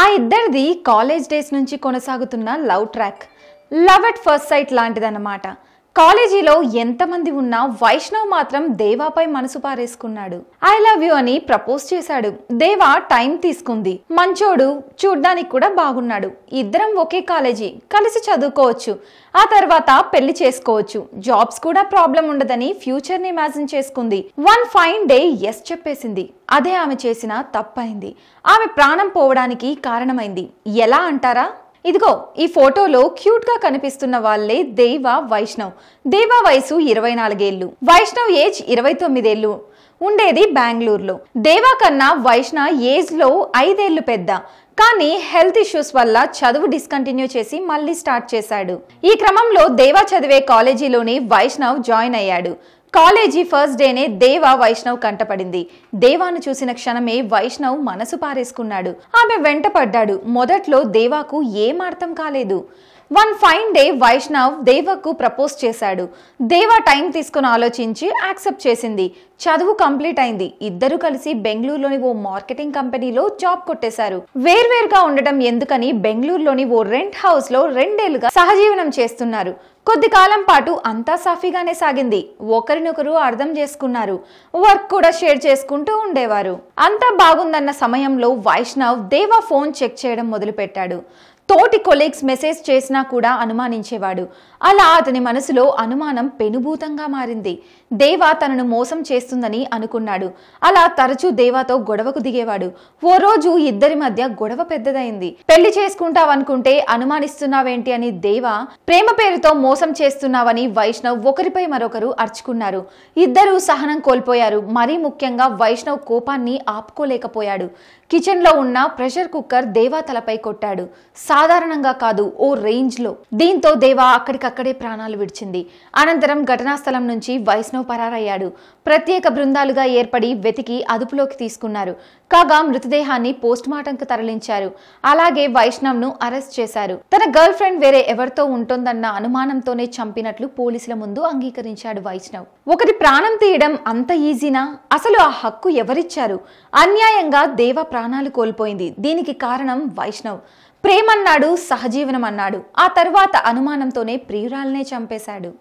ఆ ఇద్దరిది college days నుంచి కొనసాగుతున్న love track love at first sight లాంటిదన్నమాట కాలేజీలో ఎంతమంది ఉన్నా వైష్ణవ్ మాత్రం దేవాపై మనసు పారేసుకున్నాడు ఐ లవ్ యూ అని ప్రపోజ్ చేశాడు దేవా టైం తీసుకుంది మంచోడు చూడ్డానికి కూడా బాగున్నాడు ఇద్దరం ఒకే కాలేజీ కలిసి చదువుకోవచ్చు ఆ తర్వాత పెళ్లి చేసుకోవచ్చు జాబ్స్ కూడా ప్రాబ్లం ఉండదని ఫ్యూచర్ ని ఇమాజిన్ చేసుకుంది వన్ ఫైన్ డే ఎస్ చెప్పేసింది అదే ఆమె చేసిన తప్పైంది ఆమె ప్రాణం పోవడానికి కారణమైంది ఎలా అంటారా ఇదిగో ఈ ఫోటోలో క్యూట్ గా కనిపిస్తున్న వాళ్ళే దేవా వైష్ణవ్ దేవా వయసు ఇరవై నాలుగేళ్లు వైష్ణవ్ ఏజ్ ఇరవై తొమ్మిదేళ్లు ఉండేది బెంగళూరులో దేవా కన్నా వైష్ణ ఏజ్లో ఐదేళ్లు పెద్ద కానీ హెల్త్ ఇష్యూస్ వల్ల చదువు డిస్కంటిన్యూ చేసి మళ్ళీ స్టార్ట్ చేశాడు ఈ క్రమంలో దేవా చదివే కాలేజీలోని వైష్ణవ్ జాయిన్ అయ్యాడు కాలేజీ ఫస్ట్ డేనే దేవా వైష్ణవ్ కంటపడింది దేవాను చూసిన క్షణమే వైష్ణవ్ మనసు పారేసుకున్నాడు ఆమె వెంట పడ్డాడు మొదట్లో దేవాకు ఏమార్థం కాలేదు వన్ ఫైన్ డే వైష్ణవ్ దేవకు ప్రపోజ్ చేశాడు దేవా టైం తీసుకుని ఆలోచించి యాక్సెప్ట్ చేసింది చదువు కంప్లీట్ అయింది ఇద్దరు కలిసి బెంగళూరులోని ఓ మార్కెటింగ్ కంపెనీలో జాబ్ కొట్టేశారు వేర్వేరుగా ఉండటం ఎందుకని బెంగళూరులోని ఓ రెంట్ హౌస్ లో రెండేళ్లుగా సహజీవనం చేస్తున్నారు కొద్ది కాలం పాటు అంతా సాఫీగానే సాగింది ఒకరినొకరు అర్థం చేసుకున్నారు వర్క్ కూడా షేర్ చేసుకుంటూ ఉండేవారు అంతా బాగుందన్న సమయంలో వైష్ణవ్ దేవా ఫోన్ చెక్ చేయడం మొదలుపెట్టాడు తోటి కొలీగ్స్ మెసేజ్ చేసినా కూడా అనుమానించేవాడు అలా అతని మనసులో అనుమానం పెనుభూతంగా మారింది దేవా తనను మోసం చేస్తుందని అనుకున్నాడు అలా తరచూ దేవాతో గొడవకు దిగేవాడు ఓ రోజు ఇద్దరి మధ్య గొడవ పెద్దదైంది పెళ్లి చేసుకుంటావనుకుంటే అనుమానిస్తున్నావేంటి అని దేవా ప్రేమ పేరుతో మోసం చేస్తున్నావని వైష్ణవ్ ఒకరిపై మరొకరు అర్చుకున్నారు ఇద్దరూ సహనం కోల్పోయారు మరీ ముఖ్యంగా వైష్ణవ్ కోపాన్ని ఆపుకోలేకపోయాడు కిచెన్లో ఉన్న ప్రెషర్ కుక్కర్ దేవా తలపై కొట్టాడు సాధారణంగా కాదు ఓ రేంజ్లో దీంతో దేవా అక్కడికక్కడే ప్రాణాలు విడిచింది అనంతరం ఘటనా స్థలం నుంచి వైష్ణవ్ పరారయ్యాడు ప్రత్యేక బృందాలుగా ఏర్పడి వెతికి అదుపులోకి తీసుకున్నారు కాగా మృతదేహాన్ని పోస్ట్ తరలించారు అలాగే వైష్ణవ్ను అరెస్ట్ చేశారు తన గర్ల్ ఫ్రెండ్ వేరే ఎవరితో ఉంటుందన్న అనుమానంతోనే చంపినట్లు పోలీసుల ముందు అంగీకరించాడు వైష్ణవ్ ఒకటి ప్రాణం తీయడం అంత ఈజీనా అసలు ఆ హక్కు ఎవరిచ్చారు అన్యాయంగా దేవ ప్రాణాలు కోల్పోయింది దీనికి కారణం వైష్ణవ్ ప్రేమన్నాడు సహజీవనం అన్నాడు ఆ తర్వాత అనుమానంతోనే ప్రియురాలనే చంపేశాడు